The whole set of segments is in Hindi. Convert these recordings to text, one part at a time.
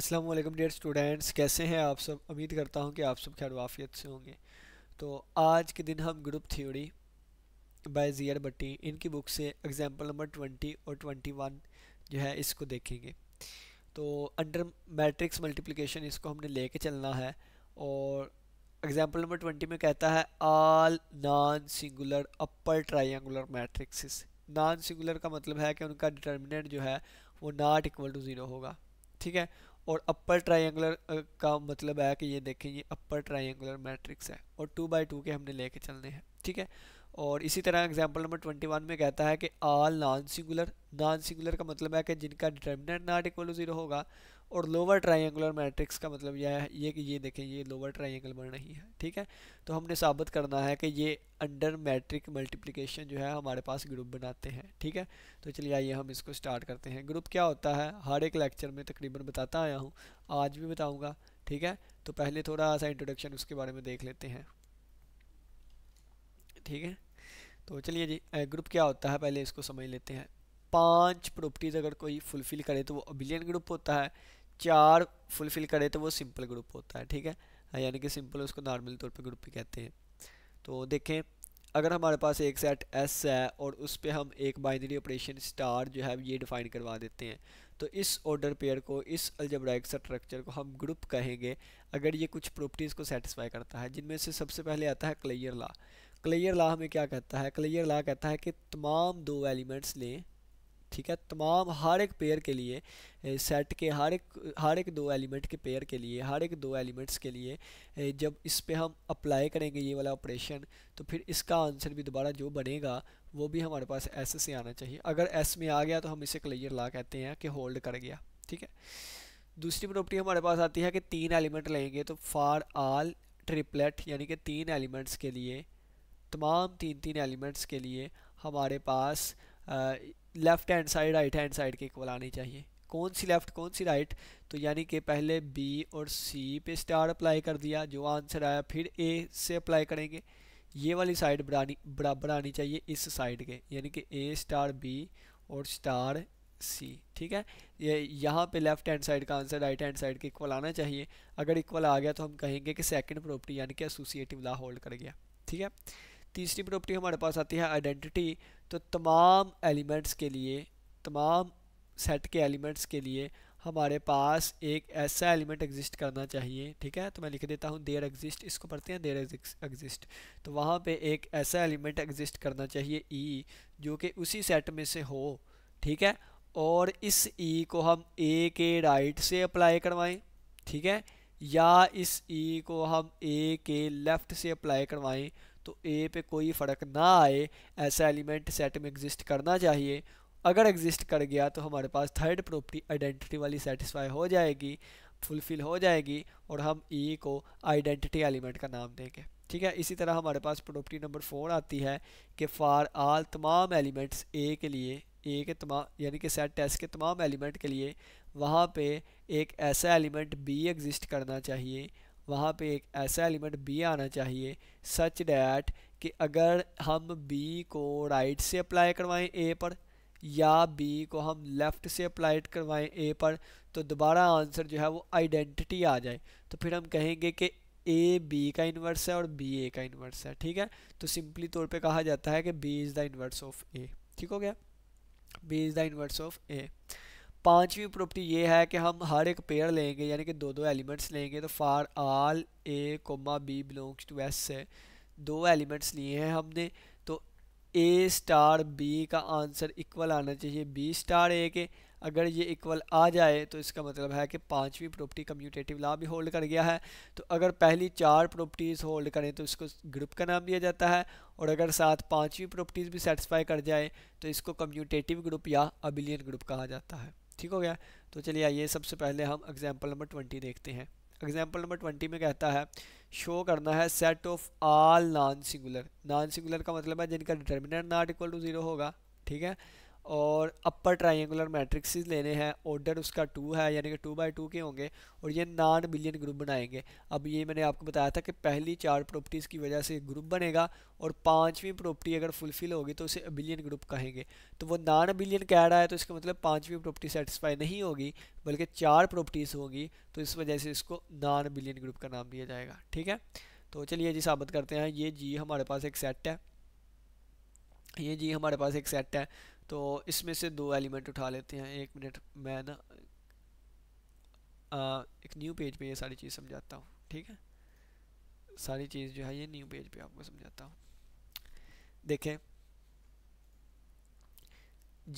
अस्सलाम वालेकुम डियर स्टूडेंट्स कैसे हैं आप सब उम्मीद करता हूं कि आप सब खैर वाफियत से होंगे तो आज के दिन हम ग्रुप थ्योरी बाय जियर भट्टी इनकी बुक से एग्जांपल नंबर ट्वेंटी और ट्वेंटी वन जो है इसको देखेंगे तो अंडर मैट्रिक्स मल्टीप्लिकेशन इसको हमने लेके चलना है और एग्जाम्पल नंबर ट्वेंटी में कहता है all non singular upper triangular matrix non singular का मतलब है कि उनका डिटर्मिनेंट जो है वो नॉट इक्वल टू ज़ीरो होगा ठीक है और अपर ट्राइंगर का मतलब है कि ये देखें ये अपर ट्राइंगर मैट्रिक्स है और टू बाई टू के हमने लेके चलने हैं ठीक है और इसी तरह एग्जाम्पल नंबर ट्वेंटी वन में कहता है कि all non singular non singular का मतलब है कि जिनका determinant not equal to zero होगा और लोअर ट्राइंगुलर मैट्रिक्स का मतलब यह है ये कि ये देखें ये लोअर ट्राइंगल बन रही है ठीक है तो हमने साबित करना है कि ये अंडर मैट्रिक मल्टीप्लिकेशन जो है हमारे पास ग्रुप बनाते हैं ठीक है तो चलिए आइए हम इसको स्टार्ट करते हैं ग्रुप क्या होता है हर एक लेक्चर में तकरीबन बताता आया हूँ आज भी बताऊँगा ठीक है तो पहले थोड़ा सा इंट्रोडक्शन उसके बारे में देख लेते हैं ठीक है तो चलिए जी ग्रुप क्या होता है पहले इसको समझ लेते हैं पांच प्रॉपर्टीज़ अगर कोई फुलफ़िल करे तो वो अबिलियन ग्रुप होता है चार फुलफिल करे तो वो सिंपल ग्रुप होता है ठीक है हाँ, यानी कि सिंपल उसको नॉर्मल तौर पे ग्रुप ही कहते हैं तो देखें अगर हमारे पास एक सेट एस है और उस पर हम एक बाइनरी ऑपरेशन स्टार जो है ये डिफाइन करवा देते हैं तो इस ऑर्डर पेयर को इस अल्जब्राइक स्ट्रक्चर को हम ग्रुप कहेंगे अगर ये कुछ प्रॉपर्टीज़ को सेटिस्फाई करता है जिनमें से सबसे पहले आता है क्लियर ला क्लियर ला हमें क्या कहता है क्लियर ला कहता है कि तमाम दो एलिमेंट्स लें ठीक है तमाम हर एक पेयर के लिए सेट के हर एक हर एक दो एलिमेंट के पेयर के लिए हर एक दो एलिमेंट्स के लिए जब इस पे हम अप्लाई करेंगे ये वाला ऑपरेशन तो फिर इसका आंसर भी दोबारा जो बनेगा वो भी हमारे पास एस से आना चाहिए अगर एस में आ गया तो हम इसे क्लियर ला कहते हैं कि होल्ड कर गया ठीक है दूसरी प्रॉपर्टी हमारे पास आती है कि तीन एलिमेंट लेंगे तो फार आल ट्रिपलेट यानी कि तीन एलिमेंट्स के लिए तमाम तीन तीन एलिमेंट्स के लिए हमारे पास left hand side right hand side के इक्वल आनी चाहिए कौन सी लेफ़्ट कौन सी राइट तो यानी कि पहले बी और सी पे स्टार अप्लाई कर दिया जो आंसर आया फिर ए से अप्लाई करेंगे ये वाली साइड बढ़ानी बराबर आनी चाहिए इस साइड के यानी कि ए स्टार बी और स्टार सी ठीक है ये यहाँ पे लेफ़्ट हैंड साइड का आंसर राइट हैंड साइड के इक्वल आना चाहिए अगर इक्वल आ गया तो हम कहेंगे कि सेकंड प्रॉपर्टी यानी कि एसोसिएटिव ला होल्ड कर गया ठीक है तीसरी प्रॉपर्टी हमारे पास आती है आइडेंटिटी तो तमाम एलिमेंट्स के लिए तमाम सेट के एलिमेंट्स के लिए हमारे पास एक ऐसा एलिमेंट एग्जिस्ट करना चाहिए ठीक है तो मैं लिख देता हूँ देयर एग्जिस्ट इसको पढ़ते हैं देयर एग्जिस्ट तो वहाँ पे एक ऐसा एलिमेंट एग्जिस्ट करना चाहिए ई e, जो कि उसी सेट में से हो ठीक है और इस ई e को हम ए के राइट से अप्लाई करवाएं ठीक है या इस ई e को हम ए के लेफ़्ट से अप्लाई करवाएं तो ए पे कोई फ़र्क ना आए ऐसा एलिमेंट सेट में एग्जिस्ट करना चाहिए अगर एग्जिस्ट कर गया तो हमारे पास थर्ड प्रॉपर्टी आइडेंटिटी वाली सेटिस्फाई हो जाएगी फुलफ़िल हो जाएगी और हम ई e को आइडेंटिटी एलिमेंट का नाम देंगे ठीक है इसी तरह हमारे पास प्रॉपर्टी नंबर फोर आती है कि फ़ार आल तमाम एलिमेंट्स ए के लिए ए के तमाम यानी कि सेट एस के तमाम एलिमेंट के लिए वहाँ पे एक ऐसा एलिमेंट बी एग्जिस्ट करना चाहिए वहाँ पे एक ऐसा एलिमेंट बी आना चाहिए सच डैट कि अगर हम बी को राइट से अप्लाई करवाएं ए पर या बी को हम लेफ़्ट से अप्लाई करवाएं ए पर तो दोबारा आंसर जो है वो आइडेंटिटी आ जाए तो फिर हम कहेंगे कि ए बी का इन्वर्स है और बी ए का इन्वर्स है ठीक है तो सिंपली तौर पे कहा जाता है कि B is the inverse of A ठीक हो गया B is the inverse of A पांचवी प्रॉपर्टी ये है कि हम हर एक पेयर लेंगे यानी कि दो दो एलिमेंट्स लेंगे तो for all A comma B belongs to S से दो एलिमेंट्स लिए हैं हमने तो ए स्टार बी का आंसर इक्वल आना चाहिए बी स्टार ए के अगर ये इक्वल आ जाए तो इसका मतलब है कि पांचवी प्रॉपर्टी कम्यूटेटिव लॉ भी होल्ड कर गया है तो अगर पहली चार प्रॉपर्टीज़ होल्ड करें तो इसको ग्रुप का नाम दिया जाता है और अगर साथ पांचवी प्रॉपर्टीज़ भी सेटिस्फाई कर जाए तो इसको कम्यूटेटिव ग्रुप या अबिलियन ग्रुप कहा जाता है ठीक हो गया तो चलिए आइए सबसे पहले हम एग्जाम्पल नंबर ट्वेंटी देखते हैं एग्जाम्पल नंबर ट्वेंटी में कहता है शो करना है set of all non singular non singular का मतलब है जिनका determinant not equal to zero होगा ठीक है और अपर ट्राइंगुलर मैट्रिक्स लेने हैं ऑर्डर उसका टू है यानी कि टू बाई टू के होंगे और ये नॉन बिलियन ग्रुप बनाएंगे अब ये मैंने आपको बताया था कि पहली चार प्रॉपर्टीज़ की वजह से ग्रुप बनेगा और पाँचवीं प्रॉपर्टी अगर फुलफिल होगी तो उसे बिलियन ग्रुप कहेंगे तो वो नॉन बिलियन कह रहा है तो इसका मतलब पाँचवीं प्रॉपर्टी सेटिसफाई नहीं होगी बल्कि चार प्रॉपर्टीज़ होगी तो इस वजह से इसको नॉन बिलियन ग्रुप का नाम दिया जाएगा ठीक है तो चलिए जी साबित करते हैं ये जी हमारे पास एक सेट है ये जी हमारे पास एक सेट है तो इसमें से दो एलिमेंट उठा लेते हैं एक मिनट मैं ना आ, एक न्यू पेज पे ये सारी चीज़ समझाता हूँ ठीक है सारी चीज़ जो है ये न्यू पेज पे आपको समझाता हूँ देखें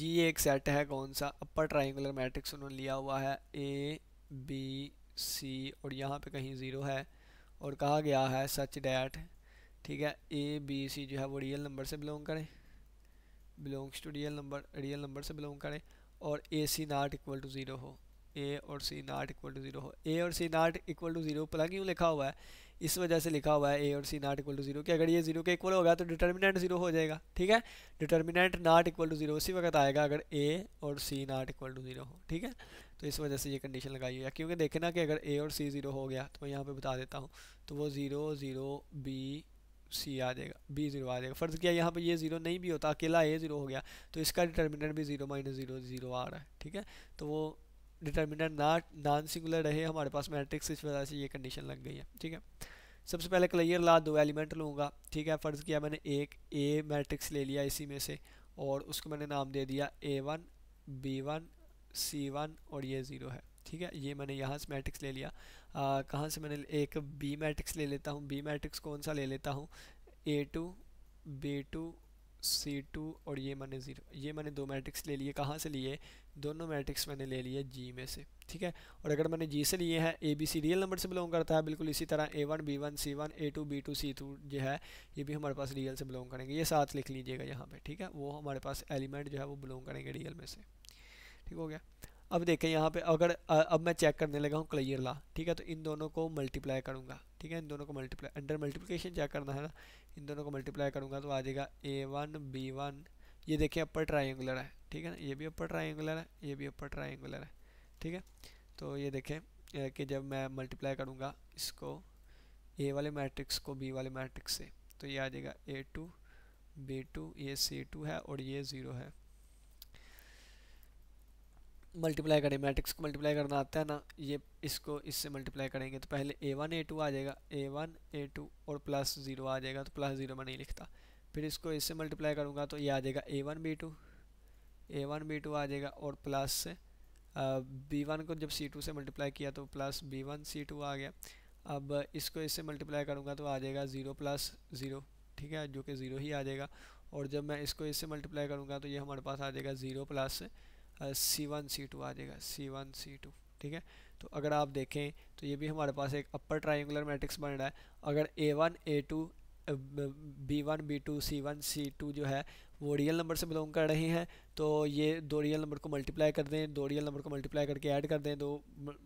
जी ये एक सेट है कौन सा अपर ट्राइंगुलर मैट्रिक्स उन्होंने लिया हुआ है ए बी सी और यहाँ पे कहीं ज़ीरो है और कहा गया है सच डैट ठीक है ए बी सी जो है वो रियल नंबर से बिलोंग करें belongs to real number real number से बिलोंग करें और A C not equal to zero हो ए और C not equal to zero हो ए और C not equal to zero प्लग यूँ लिखा हुआ है इस वजह से लिखा हुआ है ए और C not equal to zero कि अगर ये जीरो के इक्वल होगा तो डिटर्मिनेंट जीरो हो जाएगा ठीक है determinant not equal to zero उसी वक्त आएगा अगर ए और C not equal to zero हो ठीक है तो इस वजह से ये कंडीशन लगाई हुई है क्योंकि देखे ना कि अगर ए और सी ज़ीरो हो गया तो मैं यहाँ पर बता देता हूँ तो वो ज़ीरो ज़ीरो बी सी आ जाएगा बी जीरो आ जाएगा फ़र्ज़ किया यहाँ पे ये जीरो नहीं भी होता अकेला ए जीरो हो गया तो इसका डिटर्मिनेंट भी जीरो माइनस जीरो जीरो आ रहा है ठीक है तो वो डिटर्मिनेंट ना नॉन सिंगुलर रहे हमारे पास मैट्रिक्स इस वजह से ये कंडीशन लग गई है ठीक है सबसे पहले क्लियर ला दो एलिमेंट लूँगा ठीक है फ़र्ज़ किया मैंने एक ए मैट्रिक्स ले लिया इसी में से और उसको मैंने नाम दे दिया A one B one C one और ये ज़ीरो है ठीक है ये मैंने यहाँ से मैट्रिक्स ले लिया कहाँ से मैंने एक बी मैट्रिक्स ले लेता हूँ बी मैट्रिक्स कौन सा ले लेता हूँ A two B two C two और ये मैंने ज़ीरो ये मैंने दो मैट्रिक्स ले लिए कहाँ से लिए दोनों मैट्रिक्स मैंने ले लिए जी में से ठीक है और अगर मैंने जी से लिए हैं A B C real number से बिलोंग करता है बिल्कुल इसी तरह A one B one C one A two B two C two जो है ये भी हमारे पास रियल से बिलोंग करेंगे ये साथ लिख लीजिएगा यहाँ पर ठीक है वो हमारे पास एलिमेंट जो है वो बिलोंग करेंगे रियल में से ठीक हो गया अब देखें यहाँ पे अगर अब मैं चेक करने लगा हूँ क्लियर ला ठीक है तो इन दोनों को मल्टीप्लाई करूँगा ठीक है इन दोनों को मल्टीप्लाई अंडर मल्टीप्लिकेशन चेक करना है ना इन दोनों को मल्टीप्लाई करूँगा तो आ जाएगा ए वन बी वन ये देखिए अपर ट्राइंगुलर है ठीक है ना ये भी अपर ट्राइंगुलर है ये भी अपर ट्राइंगुलर है ठीक है तो ये देखें कि जब मैं मल्टीप्लाई करूँगा इसको ए वाले मैट्रिक्स को बी वाले मैट्रिक्स से तो ये आ जाएगा ए टू बी टू ये सी टू है और ये ज़ीरो है मल्टीप्लाई करें मैट्रिक्स को मल्टीप्लाई करना आता है ना ये इसको इससे मल्टीप्लाई करेंगे तो पहले ए वन ए टू आ जाएगा ए वन ए टू और प्लस ज़ीरो आ जाएगा तो प्लस ज़ीरो मैं नहीं लिखता फिर इसको इससे मल्टीप्लाई करूँगा तो ये आ जाएगा A one B two A one B two आ जाएगा और प्लस से बी वन को जब सी टू से मल्टीप्लाई किया तो plus B one C two आ गया अब इसको इससे मल्टीप्लाई करूँगा तो आ जाएगा ज़ीरो प्लस ज़ीरो ठीक है जो कि ज़ीरो ही आ जाएगा और जब मैं इसको इससे मल्टीप्लाई करूँगा तो ये हमारे पास आ जाएगा zero plus C one C two आ जाएगा सी वन सी टू ठीक है तो अगर आप देखें तो ये भी हमारे पास एक अपर ट्राइंगुलर मैट्रिक्स बन रहा है अगर A one A two B one B two C one C two जो है वो रियल नंबर से बिलोंग कर रहे हैं तो ये दो रियल नंबर को मल्टीप्लाई कर दें दो रियल नंबर को मल्टीप्लाई करके ऐड कर दें दो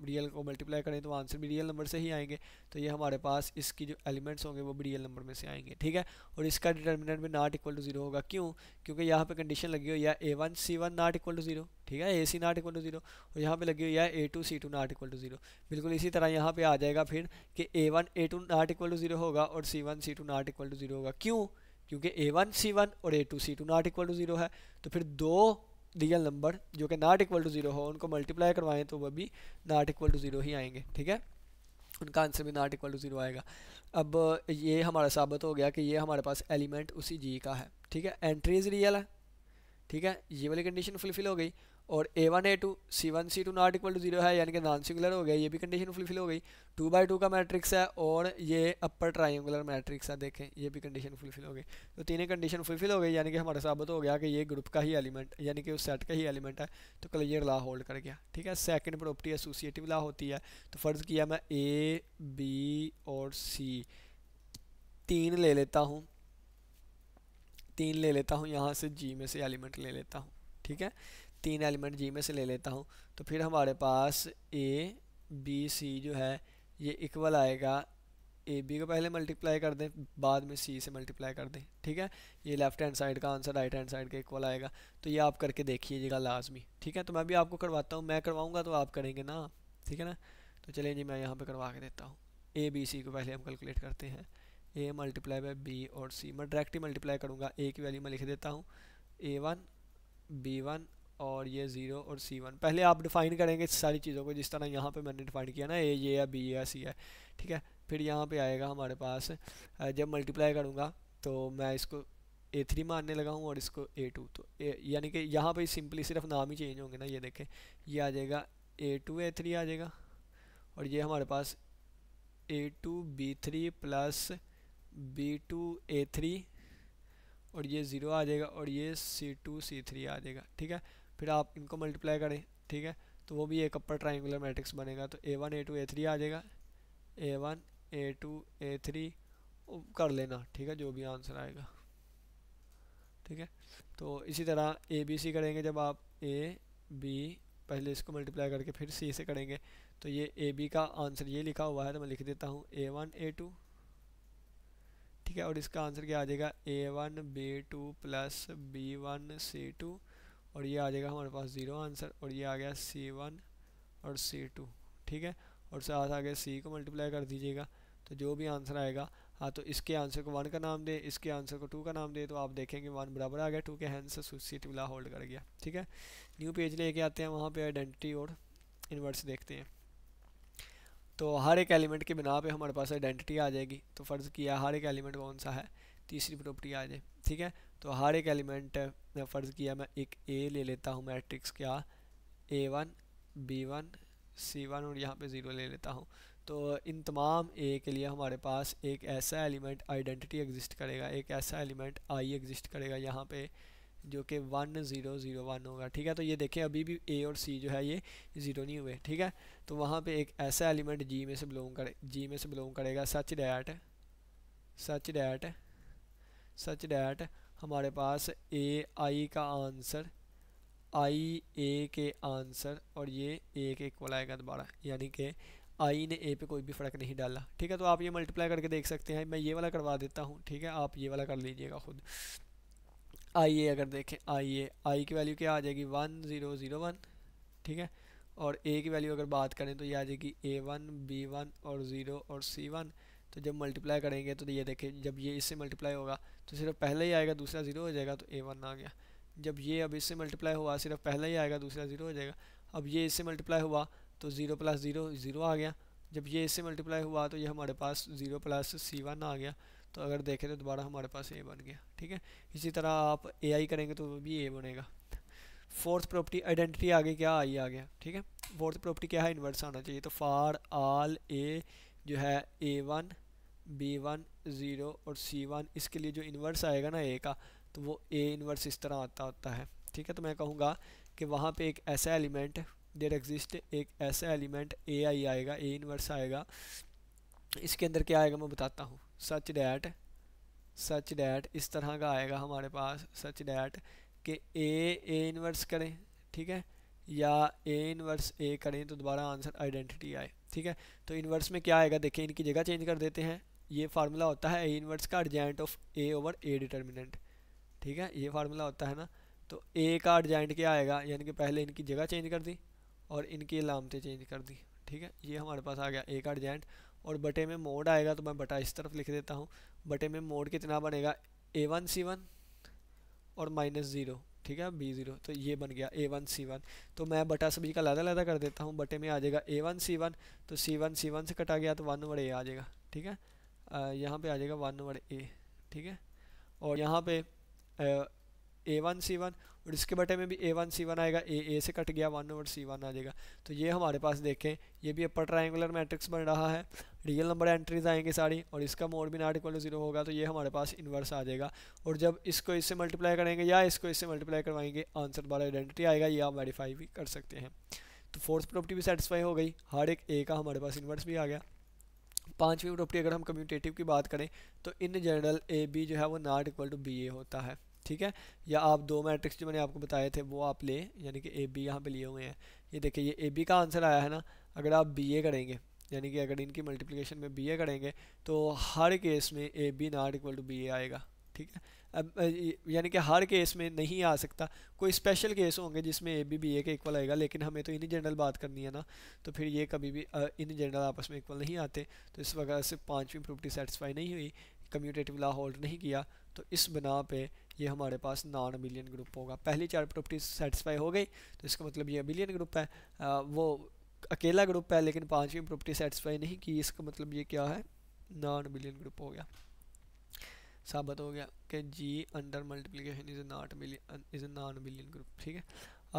रियल को मल्टीप्लाई करें तो आंसर भी रियल नंबर से ही आएंगे तो ये हमारे पास इसकी जो एलिमेंट्स होंगे वो भी रियल नंबर में से आएंगे ठीक है और इसका डिटर्मिनेंट भी नॉट इक्वल टू जीरो होगा क्यों क्योंकि यहाँ पर कंडीशन लगी हुई है A one C one not equal to zero ठीक है A C not equal to zero और यहाँ पे लगी हुई है A two C two not equal to zero बिल्कुल इसी तरह यहाँ पे आ जाएगा फिर कि A one A two not equal to zero होगा और C one C two not equal to zero होगा क्यों क्योंकि ए वन सी वन और ए two C two not equal to zero है तो फिर दो रियल नंबर जो कि नॉट इक्वल टू ज़ीरो हो उनको मल्टीप्लाई करवाएं तो वह भी नॉट इक्वल टू ज़ीरो ही आएंगे ठीक है उनका आंसर भी नॉट इक्वल टू ज़ीरो आएगा अब ये हमारा साबित हो गया कि ये हमारे पास एलिमेंट उसी जी का है ठीक है एंट्रीज रियल है ठीक है ये वाली कंडीशन फुलफिल हो गई और A one A two C one C two not equal to zero है यानी कि नॉन सिंगुलर हो गया ये भी कंडीशन फुलफिल हो गई टू बाई टू का मैट्रिक्स है और ये अपर ट्राइंगुलर मैट्रिक्स है देखें ये भी कंडीशन फुलफिल हो गई तो तीनों कंडीशन फुलफिल हो गई यानी कि हमारा साबित हो गया कि ये ग्रुप का ही एलिमेंट यानी कि उस सेट का ही एलिमेंट है तो क्लियर ला होल्ड कर गया ठीक है सेकेंड प्रॉपर्टी एसोसिएटिव ला होती है तो फ़र्ज़ किया मैं ए बी और सी तीन ले लेता हूँ तीन ले लेता हूँ यहाँ से जी में से एलिमेंट ले लेता हूँ ठीक है तीन एलिमेंट जी में से ले लेता हूँ तो फिर हमारे पास ए बी सी जो है ये इक्वल आएगा ए बी को पहले मल्टीप्लाई कर दें बाद में सी से मल्टीप्लाई कर दें ठीक है ये लेफ्ट हैंड साइड का आंसर राइट हैंड साइड का इक्वल आएगा तो ये आप करके देखिएगा लाजमी ठीक है तो मैं भी आपको करवाता हूँ मैं करवाऊँगा तो आप करेंगे ना ठीक है ना तो चलिए जी मैं यहाँ पर करवा के देता हूँ ए बी सी को पहले हम कैलकुलेट करते हैं ए मल्टीप्लाई बाई बी और सी मैं डायरेक्टली मल्टीप्लाई करूँगा ए की वैल्यू मैं लिख देता हूँ ए वन बी वन और ये ज़ीरो और सी वन पहले आप डिफ़ाइन करेंगे सारी चीज़ों को जिस तरह यहाँ पे मैंने डिफ़ाइन किया ना ए ये या बी या सी है ठीक है फिर यहाँ पे आएगा हमारे पास जब मल्टीप्लाई करूँगा तो मैं इसको ए थ्री मानने लगा हूँ और इसको तो ए टू तो यानी कि यहाँ पर सिंपली सिर्फ नाम ही चेंज होंगे ना ये देखें ये आ जाएगा ए टू ए थ्री आ जाएगा और ये हमारे पास A two B three plus B two A three और ये ज़ीरो आ जाएगा और ये सी टू सी थ्री आ जाएगा ठीक है फिर आप इनको मल्टीप्लाई करें ठीक है तो वो भी एक अपर ट्राइंगुलर मैट्रिक्स बनेगा तो A one A two A three आ जाएगा A one A two A three कर लेना ठीक है जो भी आंसर आएगा ठीक है तो इसी तरह ए बी सी करेंगे जब आप ए बी पहले इसको मल्टीप्लाई करके फिर सी से करेंगे तो ये ए बी का आंसर ये लिखा हुआ है तो मैं लिख देता हूँ ए वन ए टू ठीक है और इसका आंसर क्या आ जाएगा A one B two plus B one C two और ये आ जाएगा हमारे पास ज़ीरो आंसर और ये आ गया सी वन और सी टू ठीक है और साथ आ गया सी को मल्टीप्लाई कर दीजिएगा तो जो भी आंसर आएगा हाँ तो इसके आंसर को वन का नाम दे इसके आंसर को टू का नाम दे तो आप देखेंगे वन बराबर आ गया टू के हैंस सीट टूला होल्ड कर गया ठीक है न्यू पेज लेके आते हैं वहाँ पे आइडेंटिटी और इन्वर्स देखते हैं तो हर एक एलिमेंट के बिना पे हमारे पास आइडेंटिटी आ जाएगी तो फ़र्ज़ किया हर एक एलिमेंट कौन सा है तीसरी प्रॉपर्टी आ जाए ठीक है तो हर एक एलिमेंट ने फ़र्ज़ किया मैं एक ए ले लेता हूँ मैट्रिक्स का A one B one C one और यहाँ पे ज़ीरो ले लेता हूँ तो इन तमाम ए के लिए हमारे पास एक ऐसा एलिमेंट आइडेंटिटी एग्जिस्ट करेगा एक ऐसा एलिमेंट आई एग्जिस्ट करेगा यहाँ पे जो कि वन ज़ीरो ज़ीरो वन होगा ठीक है तो ये देखें अभी भी ए और सी जो है ये ज़ीरो नहीं हुए ठीक है तो वहाँ पे एक ऐसा एलिमेंट जी में से बिलोंग करे जी में से बिलोंग करेगा such that such that such that हमारे पास ए आई का आंसर आई ए के आंसर और ये ए के इक्वल आएगा दोबारा यानी कि आई ने ए पे कोई भी फ़र्क नहीं डाला ठीक है तो आप ये मल्टीप्लाई करके देख सकते हैं मैं ये वाला करवा देता हूँ ठीक है आप ये वाला कर लीजिएगा खुद आई ए अगर देखें आई ए आई की वैल्यू क्या आ जाएगी वन ज़ीरो ज़ीरो वन ठीक है और ए की वैल्यू अगर बात करें तो ये आ जाएगी ए वन बी वन और ज़ीरो और सी वन तो जब मल्टीप्लाई करेंगे तो ये देखें जब ये इससे मल्टीप्लाई होगा तो सिर्फ पहले ही आएगा दूसरा ज़ीरो हो जाएगा तो ए वन आ गया जब ये अब इससे मल्टीप्लाई हुआ सिर्फ पहला ही आएगा दूसरा ज़ीरो हो जाएगा अब ये इससे मल्टीप्लाई हुआ तो ज़ीरो प्लस ज़ीरो ज़ीरो आ गया जब ये इससे मल्टीप्लाई हुआ तो ये हमारे पास ज़ीरो प्लस सी वन आ गया तो अगर देखें तो दोबारा हमारे पास ए बन गया ठीक है इसी तरह आप ए आई करेंगे तो वो भी ए बनेगा फोर्थ प्रॉपर्टी आइडेंटिटी आगे क्या आई आ गया ठीक है फोर्थ प्रॉपर्टी क्या है इन्वर्स आना चाहिए तो फार आल ए जो है A one B one zero और सी वन इसके लिए जो इन्वर्स आएगा ना ए का तो वो ए इन्वर्स इस तरह आता होता है ठीक है तो मैं कहूँगा कि वहाँ पे एक ऐसा एलिमेंट देर एग्जिस्ट एक ऐसा एलिमेंट ए आई आएगा ए इन्वर्स आएगा इसके अंदर क्या आएगा मैं बताता हूँ सच डैट सच डैट इस तरह का आएगा हमारे पास सच डैट कि ए ए इन्वर्स करें ठीक है या ए इन्वर्स ए करें तो दोबारा आंसर आइडेंटिटी आए ठीक है तो इन्वर्स में क्या आएगा देखिए इनकी जगह चेंज कर देते हैं ये फार्मूला होता है ए इनवर्स का adjoint of A over A determinant ठीक है ये फार्मूला होता है ना तो ए का अर्जेंट क्या आएगा यानी कि पहले इनकी जगह चेंज कर दी और इनकी लामते चेंज कर दी ठीक है ये हमारे पास आ गया ए का अर्जेंट और बटे में मोड आएगा तो मैं बटा इस तरफ लिख देता हूँ बटे में मोड कितना बनेगा ए वन सी वन और माइनस ज़ीरो ठीक है बी ज़ीरो तो ये बन गया ए वन सी वन तो मैं बटा सभी का लादा लादा कर देता हूँ बटे में आ जाएगा ए वन सी वन तो सी वन सी वन से कटा गया तो वन ओवर ए आ जाएगा ठीक है यहाँ पे आ जाएगा वन वन ए ठीक है और यहाँ पे ए वन सी वन और इसके बटे में भी ए वन सी वन आएगा ए ए से कट गया वन ओवर सी वन आ जाएगा तो ये हमारे पास देखें ये भी अपर ट्राइंगुलर मैट्रिक्स बन रहा है रियल नंबर एंट्रीज आएंगे सारी और इसका मोड भी नाट इक्वल जीरो होगा तो ये हमारे पास इन्वर्स आ जाएगा और जब इसको इससे मल्टीप्लाई करेंगे या इसको इससे मल्टीप्लाई करवाएंगे आंसर बार आइडेंटिटी आएगा ये आप वेरीफाई भी कर सकते हैं तो फोर्थ प्रॉपर्टी भी सेटिस्फाई हो गई हर एक ए का हमारे पास इन्वर्स भी आ गया पांचवी प्रॉपर्टी अगर हम कम्यूटेटिव की बात करें तो इन जनरल ए बी जो है वो not equal to B A होता है ठीक है या आप दो मैट्रिक्स जो मैंने आपको बताए थे वो आप लें यानी कि ए बी यहाँ पर लिए हुए हैं ये देखिए ये ए बी का आंसर आया है ना अगर आप बी ए करेंगे यानी कि अगर इनकी मल्टीप्लिकेशन में बी ए करेंगे तो हर केस में A B not equal to B A आएगा ठीक है यानी कि हर केस में नहीं आ सकता कोई स्पेशल केस होंगे जिसमें ए बी बी ए के इक्वल आएगा लेकिन हमें तो इन जनरल बात करनी है ना तो फिर ये कभी भी इन जनरल आपस में इक्वल नहीं आते तो इस वजह से पाँचवीं प्रॉपर्टी सेटिसफाई नहीं हुई कम्यूटेटिव लॉ होल्ड नहीं किया तो इस बना पे ये हमारे पास नॉन अबिलियन ग्रुप होगा पहली चार प्रॉपर्टी सेटिसफाई हो गई तो इसका मतलब ये अबिलियन ग्रुप है आ, वो अकेला ग्रुप है लेकिन पाँचवीं प्रॉपर्टी सेटिसफाई नहीं की इसका मतलब ये क्या है नॉन अबिलियन ग्रुप हो गया साबित हो गया कि G under multiplication is not abelian is non abelian group ठीक है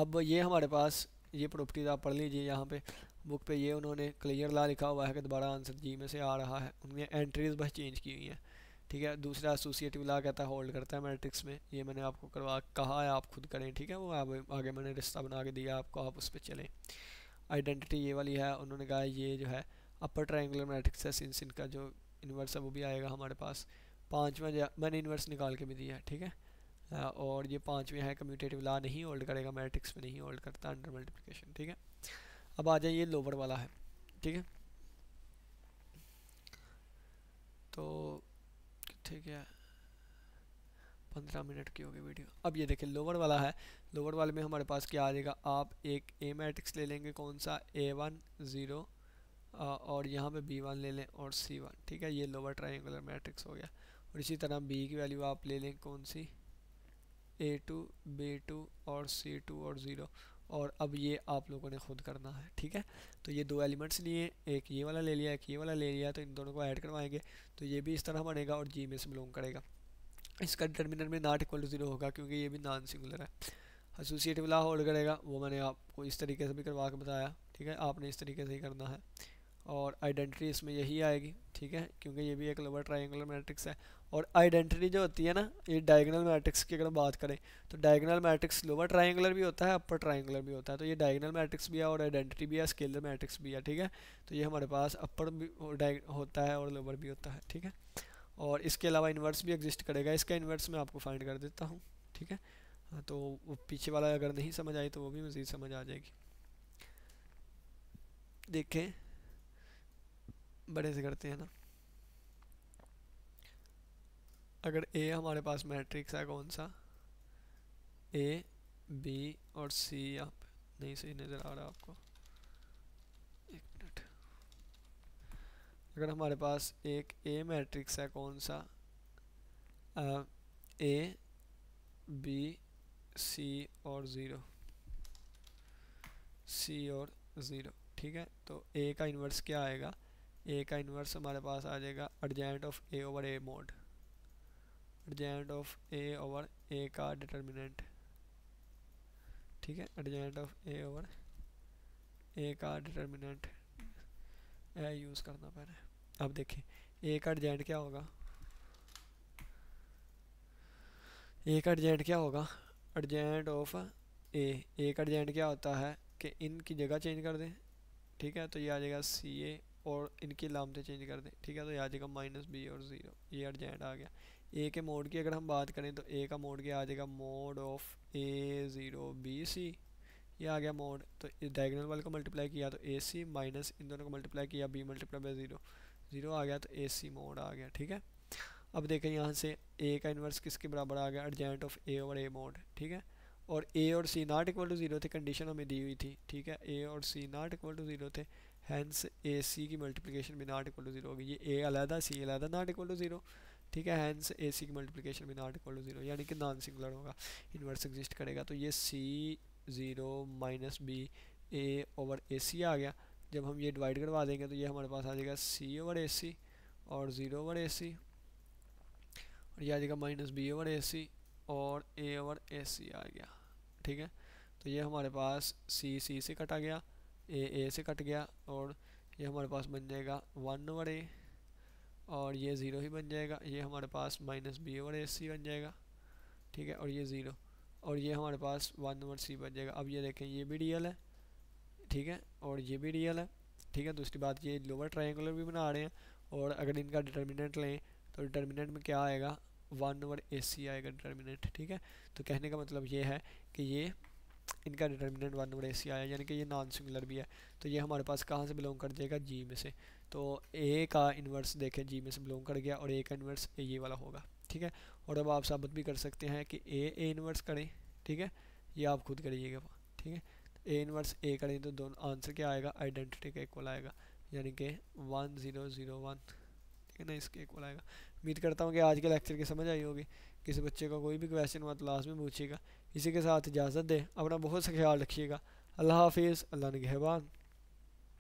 अब ये हमारे पास ये प्रॉपर्टीज़ आप पढ़ लीजिए यहाँ पे बुक पे ये उन्होंने क्लियर ला लिखा हुआ है कि दोबारा आंसर जी में से आ रहा है उनमें एंट्रीज बस चेंज की हुई हैं ठीक है दूसरा एसोसिएटिव ला कहता है होल्ड करता है मैट्रिक्स में ये मैंने आपको करवा कहा है आप खुद करें ठीक है वो आप आगे मैंने रिश्ता बना के दिया आपको आप उस पर चलें आइडेंटिटी ये वाली है उन्होंने कहा ये जो है अपर ट्राइंगुलर मैट्रिक्स है सिंस इनका जो इन्वर्स है वो भी आएगा हमारे पास पाँचवा मैंने इन्वर्स निकाल के भी दिया है ठीक है और ये पाँचवें है कम्यूटेटिव ला नहीं होल्ड करेगा मैट्रिक्स में नहीं होल्ड करता अंडर मल्टीप्लिकेशन ठीक है अब आ जाए ये लोअर वाला है ठीक है तो ठीक है पंद्रह मिनट की होगी वीडियो अब ये देखिए लोअर वाला है लोअर वाले में हमारे पास क्या आ जाएगा आप एक ए मैट्रिक्स ले लेंगे कौन सा ए वन ज़ीरो और यहाँ पे बी वन ले लें और सी वन ठीक है ये लोअर ट्राइंगुलर मैट्रिक्स हो गया और इसी तरह बी की वैल्यू आप ले लें कौन सी ए टू बी टू और सी टू और ज़ीरो और अब ये आप लोगों ने खुद करना है ठीक है तो ये दो एलिमेंट्स लिए एक ये वाला ले लिया एक ये वाला ले लिया तो इन दोनों को ऐड करवाएंगे तो ये भी इस तरह बनेगा और जी में से बिलोंग करेगा इसका डिटर्मिनर में नॉट इक्वल टू ज़ीरो होगा क्योंकि ये भी नॉन सिंगुलर है एसोसिएटिव ला होल्ड करेगा वो मैंने आपको इस तरीके से भी करवा के बताया ठीक है आपने इस तरीके से ही करना है और आइडेंटिटी इसमें यही आएगी ठीक है क्योंकि ये भी एक लोअर ट्राइंगुलर मैट्रिक्स है और आइडेंटिटी जो होती है ना ये डायगनल मैट्रिक्स की अगर हम बात करें तो डायगनल मैट्रिक्स लोअर ट्राइंगुलर भी होता है अपर ट्राइंगलर भी होता है तो ये डायगनल मैट्रिक्स भी है और आइडेंटिटी भी है स्केलर मैट्रिक्स भी है ठीक है तो ये हमारे पास अपर भी होता है और लोअर भी होता है ठीक है और इसके अलावा इन्वर्स भी एग्जिस्ट करेगा इसका इन्वर्स मैं आपको फाइंड कर देता हूँ ठीक है हाँ, तो वो पीछे वाला अगर नहीं समझ आई तो वो भी मज़ीद समझ आ जाएगी देखें बड़े से करते हैं ना अगर ए हमारे पास मैट्रिक्स है कौन सा ए बी और सी यहाँ पर नहीं सही नज़र आ रहा आपको एक मिनट अगर हमारे पास एक ए मैट्रिक्स है कौन सा ए बी सी और ज़ीरो सी और ज़ीरो ठीक है तो ए का इन्वर्स क्या आएगा ए का इन्वर्स हमारे पास आ जाएगा adjoint of A over A mod adjoint of A over A का डिटर्मिनेंट ठीक है एडजेंट ऑफ ए ओवर ए का डिटर्मिनेंट ए यूज़ करना पड़ रहा है अब देखें ए का एडजेंट क्या होगा ए का एडजेंट क्या होगा एडजेंट ऑफ ए ए का एडजेंट क्या होता है कि इनकी जगह चेंज कर दें ठीक है तो ये आ जाएगा सी ए और इनकी लामते चेंज कर दें ठीक है तो ये आ जाएगा माइनस बी और ज़ीरो ये अर्जेंट आ गया ए के मोड की अगर हम बात करें तो ए का मोड क्या आ जाएगा mod of A zero B C ये आ गया मोड तो डायगनल वाले को मल्टीप्लाई किया तो ए सी माइनस इन दोनों को मल्टीप्लाई किया B multiply by zero zero आ गया तो ए सी मोड आ गया ठीक है अब देखें यहाँ से ए का इन्वर्स किसके बराबर आ गया adjoint of A over A mod ठीक है और ए और C not equal to zero थे कंडीशन हमें दी हुई थी ठीक है ए और C not equal to zero थे हैंस ए सी की मल्टीप्लिकेशन भी नॉट इक्वल टू ज़ीरो होगी ये ए अलहदा सी अलहदा नॉट इक्वल टू ज़ीरो ठीक है हैंस ए सी की मल्टीप्लीकेशन भी नॉट इक्वल टू जीरो यानी कि नॉन सिंगुलर होगा इन्वर्स एग्जिस्ट करेगा तो ये C zero minus B A over A C आ गया जब हम ये डिवाइड करवा देंगे तो ये हमारे पास आ जाएगा सी ओवर ए सी और ज़ीरो ओवर ए सी और ये आ जाएगा minus B over A C और ए ओवर ए सी आ गया ठीक है तो ये हमारे पास सी सी से कटा गया ए ए से कट गया और ये हमारे पास बन जाएगा वन ओवर ए और ये ज़ीरो ही बन जाएगा ये हमारे पास minus B over A C बन जाएगा ठीक है और ये ज़ीरो और ये हमारे पास वन ओवर सी बन जाएगा अब ये देखें ये भी रियल है ठीक है और ये भी रियल है ठीक है दूसरी बात ये लोअर ट्राइंगर भी बना रहे हैं और अगर इनका डिटर्मिनेंट लें तो डिटर्मिनेंट में क्या आएगा वन ओवर ए सी आएगा डिटर्मिनेंट ठीक है तो कहने का मतलब ये है कि ये इनका determinant one over A C आया यानी कि ये नॉन सिंगुलर भी है तो ये हमारे पास कहाँ से बिलोंग कर जाएगा जी में से तो ए का इन्वर्स देखें जी में से बिलोंग कर गया और ए का इन्वर्स ये वाला होगा ठीक है और अब आप साबित भी कर सकते हैं कि ए ए इन्वर्स करें ठीक है ये आप खुद करिएगा ठीक है ए इन्वर्स ए करें तो दोनों आंसर क्या आएगा आइडेंटिटी का इक्वल आएगा यानी कि वन ज़ीरो ज़ीरो वन ठीक है ना इसके इक्वल आएगा उम्मीद करता हूँ कि आज के लेक्चर की समझ आई होगी किसी बच्चे का को कोई भी क्वेश्चन हुआ तो लास्ट में पूछिएगा इसी के साथ इजाज़त दें अपना बहुत सा ख्याल रखिएगा अल्लाह हाफिज़ अल्लाह नगहबान